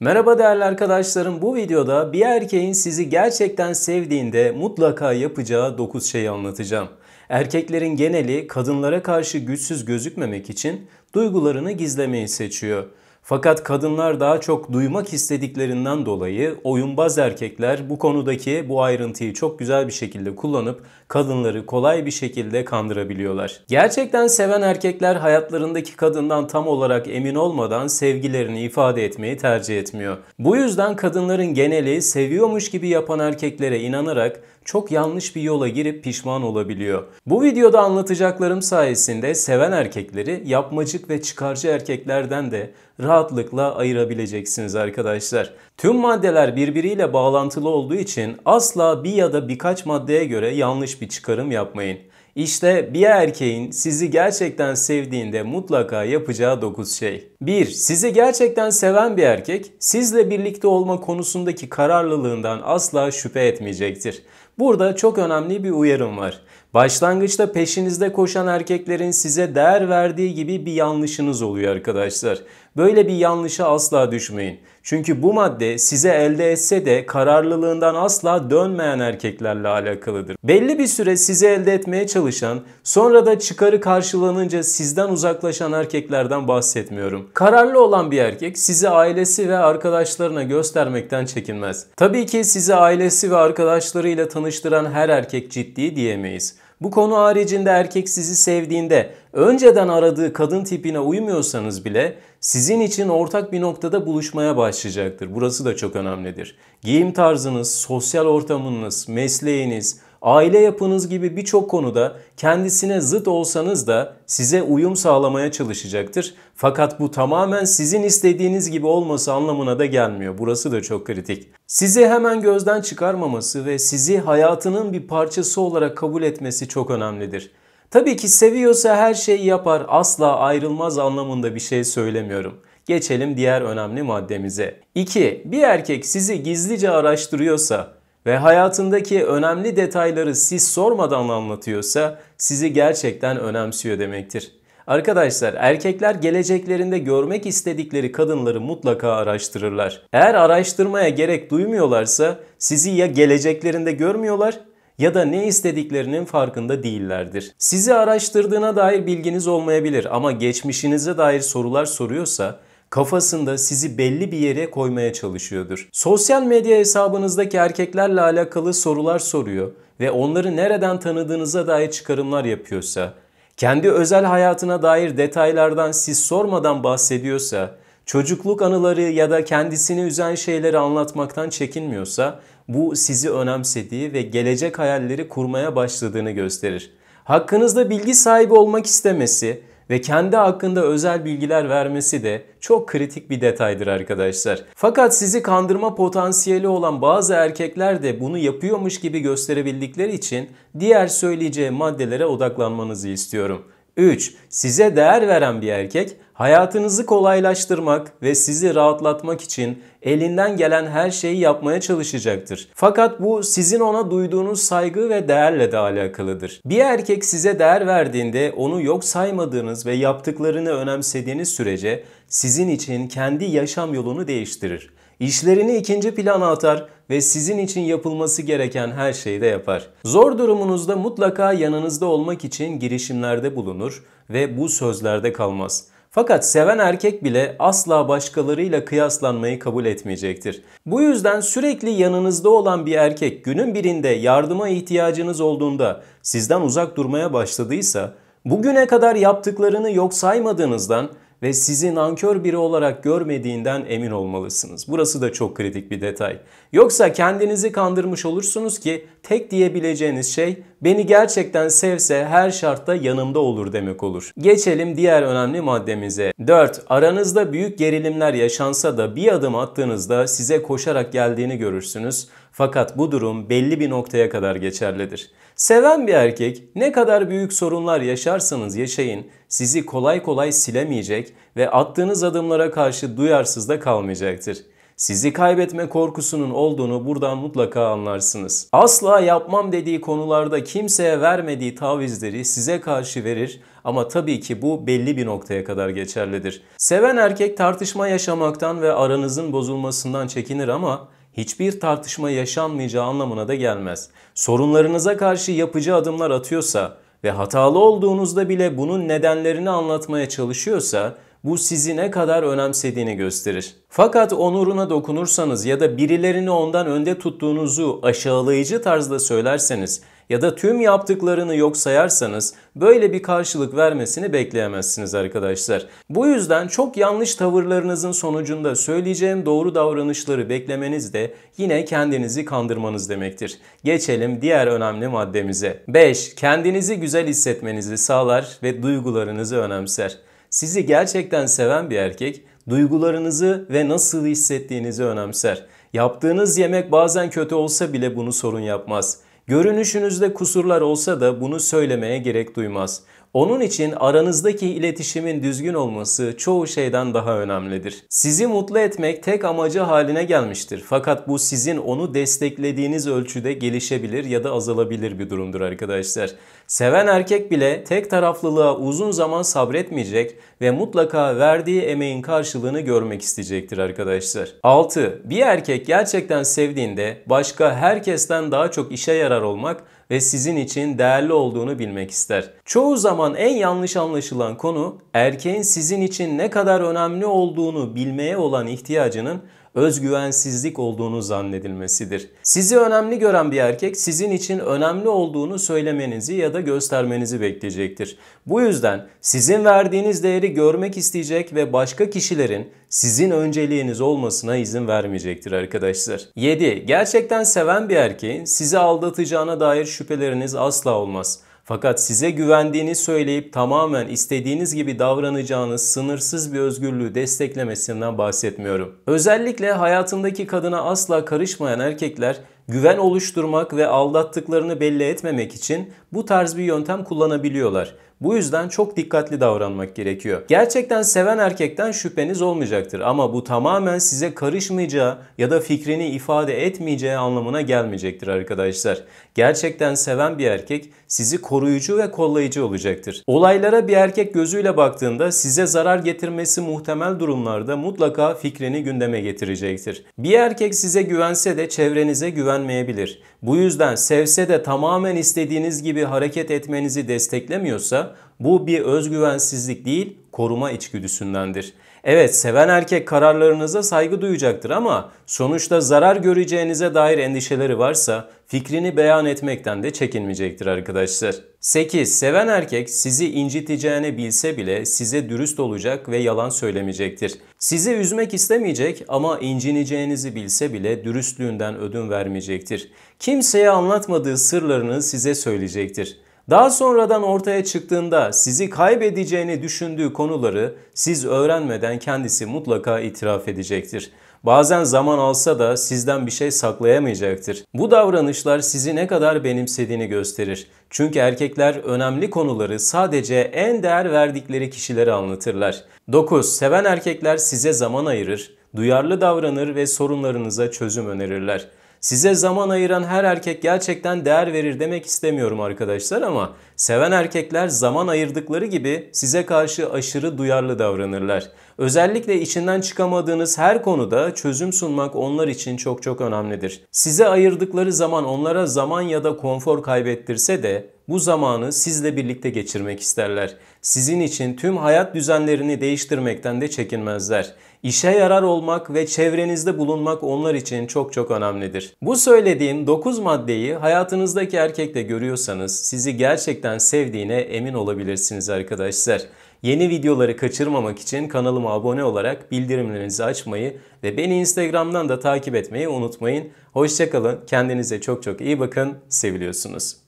Merhaba değerli arkadaşlarım. Bu videoda bir erkeğin sizi gerçekten sevdiğinde mutlaka yapacağı 9 şeyi anlatacağım. Erkeklerin geneli kadınlara karşı güçsüz gözükmemek için duygularını gizlemeyi seçiyor. Fakat kadınlar daha çok duymak istediklerinden dolayı oyunbaz erkekler bu konudaki bu ayrıntıyı çok güzel bir şekilde kullanıp kadınları kolay bir şekilde kandırabiliyorlar. Gerçekten seven erkekler hayatlarındaki kadından tam olarak emin olmadan sevgilerini ifade etmeyi tercih etmiyor. Bu yüzden kadınların geneli seviyormuş gibi yapan erkeklere inanarak çok yanlış bir yola girip pişman olabiliyor. Bu videoda anlatacaklarım sayesinde seven erkekleri yapmacık ve çıkarcı erkeklerden de rahatlıkla ayırabileceksiniz arkadaşlar. Tüm maddeler birbiriyle bağlantılı olduğu için asla bir ya da birkaç maddeye göre yanlış bir çıkarım yapmayın. İşte bir erkeğin sizi gerçekten sevdiğinde mutlaka yapacağı 9 şey. 1. Sizi gerçekten seven bir erkek sizle birlikte olma konusundaki kararlılığından asla şüphe etmeyecektir. Burada çok önemli bir uyarım var. Başlangıçta peşinizde koşan erkeklerin size değer verdiği gibi bir yanlışınız oluyor arkadaşlar. Böyle bir yanlışa asla düşmeyin. Çünkü bu madde size elde etse de kararlılığından asla dönmeyen erkeklerle alakalıdır. Belli bir süre sizi elde etmeye çalışan, sonra da çıkarı karşılanınca sizden uzaklaşan erkeklerden bahsetmiyorum. Kararlı olan bir erkek sizi ailesi ve arkadaşlarına göstermekten çekinmez. Tabii ki sizi ailesi ve arkadaşlarıyla tanıştıran her erkek ciddi diyemeyiz. Bu konu haricinde erkek sizi sevdiğinde önceden aradığı kadın tipine uymuyorsanız bile sizin için ortak bir noktada buluşmaya başlayacaktır. Burası da çok önemlidir. Giyim tarzınız, sosyal ortamınız, mesleğiniz, aile yapınız gibi birçok konuda kendisine zıt olsanız da size uyum sağlamaya çalışacaktır. Fakat bu tamamen sizin istediğiniz gibi olması anlamına da gelmiyor. Burası da çok kritik. Sizi hemen gözden çıkarmaması ve sizi hayatının bir parçası olarak kabul etmesi çok önemlidir. Tabii ki seviyorsa her şeyi yapar, asla ayrılmaz anlamında bir şey söylemiyorum. Geçelim diğer önemli maddemize. 2. Bir erkek sizi gizlice araştırıyorsa ve hayatındaki önemli detayları siz sormadan anlatıyorsa sizi gerçekten önemsiyor demektir. Arkadaşlar erkekler geleceklerinde görmek istedikleri kadınları mutlaka araştırırlar. Eğer araştırmaya gerek duymuyorlarsa sizi ya geleceklerinde görmüyorlar ya da ne istediklerinin farkında değillerdir. Sizi araştırdığına dair bilginiz olmayabilir ama geçmişinize dair sorular soruyorsa kafasında sizi belli bir yere koymaya çalışıyordur. Sosyal medya hesabınızdaki erkeklerle alakalı sorular soruyor ve onları nereden tanıdığınıza dair çıkarımlar yapıyorsa, kendi özel hayatına dair detaylardan siz sormadan bahsediyorsa, çocukluk anıları ya da kendisini üzen şeyleri anlatmaktan çekinmiyorsa bu sizi önemsediği ve gelecek hayalleri kurmaya başladığını gösterir. Hakkınızda bilgi sahibi olmak istemesi ve kendi hakkında özel bilgiler vermesi de çok kritik bir detaydır arkadaşlar. Fakat sizi kandırma potansiyeli olan bazı erkekler de bunu yapıyormuş gibi gösterebildikleri için diğer söyleyeceğim maddelere odaklanmanızı istiyorum. 3. Size değer veren bir erkek Hayatınızı kolaylaştırmak ve sizi rahatlatmak için elinden gelen her şeyi yapmaya çalışacaktır. Fakat bu sizin ona duyduğunuz saygı ve değerle de alakalıdır. Bir erkek size değer verdiğinde onu yok saymadığınız ve yaptıklarını önemsediğiniz sürece sizin için kendi yaşam yolunu değiştirir. İşlerini ikinci plana atar ve sizin için yapılması gereken her şeyi de yapar. Zor durumunuzda mutlaka yanınızda olmak için girişimlerde bulunur ve bu sözlerde kalmaz. Fakat seven erkek bile asla başkalarıyla kıyaslanmayı kabul etmeyecektir. Bu yüzden sürekli yanınızda olan bir erkek günün birinde yardıma ihtiyacınız olduğunda sizden uzak durmaya başladıysa, bugüne kadar yaptıklarını yok saymadığınızdan ve sizi nankör biri olarak görmediğinden emin olmalısınız. Burası da çok kritik bir detay. Yoksa kendinizi kandırmış olursunuz ki tek diyebileceğiniz şey beni gerçekten sevse her şartta yanımda olur demek olur. Geçelim diğer önemli maddemize. 4. Aranızda büyük gerilimler yaşansa da bir adım attığınızda size koşarak geldiğini görürsünüz. Fakat bu durum belli bir noktaya kadar geçerlidir. Seven bir erkek ne kadar büyük sorunlar yaşarsanız yaşayın sizi kolay kolay silemeyecek ve attığınız adımlara karşı duyarsız da kalmayacaktır. Sizi kaybetme korkusunun olduğunu buradan mutlaka anlarsınız. Asla yapmam dediği konularda kimseye vermediği tavizleri size karşı verir ama tabii ki bu belli bir noktaya kadar geçerlidir. Seven erkek tartışma yaşamaktan ve aranızın bozulmasından çekinir ama hiçbir tartışma yaşanmayacağı anlamına da gelmez. Sorunlarınıza karşı yapıcı adımlar atıyorsa ve hatalı olduğunuzda bile bunun nedenlerini anlatmaya çalışıyorsa bu sizi ne kadar önemsediğini gösterir. Fakat onuruna dokunursanız ya da birilerini ondan önde tuttuğunuzu aşağılayıcı tarzda söylerseniz ya da tüm yaptıklarını yok sayarsanız böyle bir karşılık vermesini bekleyemezsiniz arkadaşlar. Bu yüzden çok yanlış tavırlarınızın sonucunda söyleyeceğim doğru davranışları beklemeniz de yine kendinizi kandırmanız demektir. Geçelim diğer önemli maddemize. 5. Kendinizi güzel hissetmenizi sağlar ve duygularınızı önemser. Sizi gerçekten seven bir erkek duygularınızı ve nasıl hissettiğinizi önemser. Yaptığınız yemek bazen kötü olsa bile bunu sorun yapmaz. Görünüşünüzde kusurlar olsa da bunu söylemeye gerek duymaz. Onun için aranızdaki iletişimin düzgün olması çoğu şeyden daha önemlidir. Sizi mutlu etmek tek amacı haline gelmiştir. Fakat bu sizin onu desteklediğiniz ölçüde gelişebilir ya da azalabilir bir durumdur arkadaşlar. Seven erkek bile tek taraflılığa uzun zaman sabretmeyecek ve mutlaka verdiği emeğin karşılığını görmek isteyecektir arkadaşlar. 6. Bir erkek gerçekten sevdiğinde başka herkesten daha çok işe yarar tekrar olmak ve sizin için değerli olduğunu bilmek ister. Çoğu zaman en yanlış anlaşılan konu erkeğin sizin için ne kadar önemli olduğunu bilmeye olan ihtiyacının özgüvensizlik olduğunu zannedilmesidir. Sizi önemli gören bir erkek sizin için önemli olduğunu söylemenizi ya da göstermenizi bekleyecektir. Bu yüzden sizin verdiğiniz değeri görmek isteyecek ve başka kişilerin sizin önceliğiniz olmasına izin vermeyecektir arkadaşlar. 7. Gerçekten seven bir erkeğin sizi aldatacağına dair şüpheleriniz asla olmaz. Fakat size güvendiğini söyleyip tamamen istediğiniz gibi davranacağınız sınırsız bir özgürlüğü desteklemesinden bahsetmiyorum. Özellikle hayatındaki kadına asla karışmayan erkekler güven oluşturmak ve aldattıklarını belli etmemek için bu tarz bir yöntem kullanabiliyorlar. Bu yüzden çok dikkatli davranmak gerekiyor. Gerçekten seven erkekten şüpheniz olmayacaktır ama bu tamamen size karışmayacağı ya da fikrini ifade etmeyeceği anlamına gelmeyecektir arkadaşlar. Gerçekten seven bir erkek sizi koruyucu ve kollayıcı olacaktır. Olaylara bir erkek gözüyle baktığında size zarar getirmesi muhtemel durumlarda mutlaka fikrini gündeme getirecektir. Bir erkek size güvense de çevrenize güvenmeyebilir. Bu yüzden sevse de tamamen istediğiniz gibi hareket etmenizi desteklemiyorsa bu bir özgüvensizlik değil, koruma içgüdüsündendir. Evet seven erkek kararlarınıza saygı duyacaktır ama sonuçta zarar göreceğinize dair endişeleri varsa fikrini beyan etmekten de çekinmeyecektir arkadaşlar. 8. Seven erkek sizi inciteceğini bilse bile size dürüst olacak ve yalan söylemeyecektir. Sizi üzmek istemeyecek ama incineceğinizi bilse bile dürüstlüğünden ödün vermeyecektir. Kimseye anlatmadığı sırlarını size söyleyecektir. Daha sonradan ortaya çıktığında sizi kaybedeceğini düşündüğü konuları siz öğrenmeden kendisi mutlaka itiraf edecektir. Bazen zaman alsa da sizden bir şey saklayamayacaktır. Bu davranışlar sizi ne kadar benimsediğini gösterir. Çünkü erkekler önemli konuları sadece en değer verdikleri kişilere anlatırlar. 9. Seven erkekler size zaman ayırır, duyarlı davranır ve sorunlarınıza çözüm önerirler. Size zaman ayıran her erkek gerçekten değer verir demek istemiyorum arkadaşlar ama seven erkekler zaman ayırdıkları gibi size karşı aşırı duyarlı davranırlar. Özellikle içinden çıkamadığınız her konuda çözüm sunmak onlar için çok çok önemlidir. Size ayırdıkları zaman onlara zaman ya da konfor kaybettirse de bu zamanı sizle birlikte geçirmek isterler. Sizin için tüm hayat düzenlerini değiştirmekten de çekinmezler. İşe yarar olmak ve çevrenizde bulunmak onlar için çok çok önemlidir. Bu söylediğim 9 maddeyi hayatınızdaki erkekte görüyorsanız sizi gerçekten sevdiğine emin olabilirsiniz arkadaşlar. Yeni videoları kaçırmamak için kanalıma abone olarak bildirimlerinizi açmayı ve beni Instagram'dan da takip etmeyi unutmayın. Hoşçakalın, kendinize çok çok iyi bakın, seviliyorsunuz.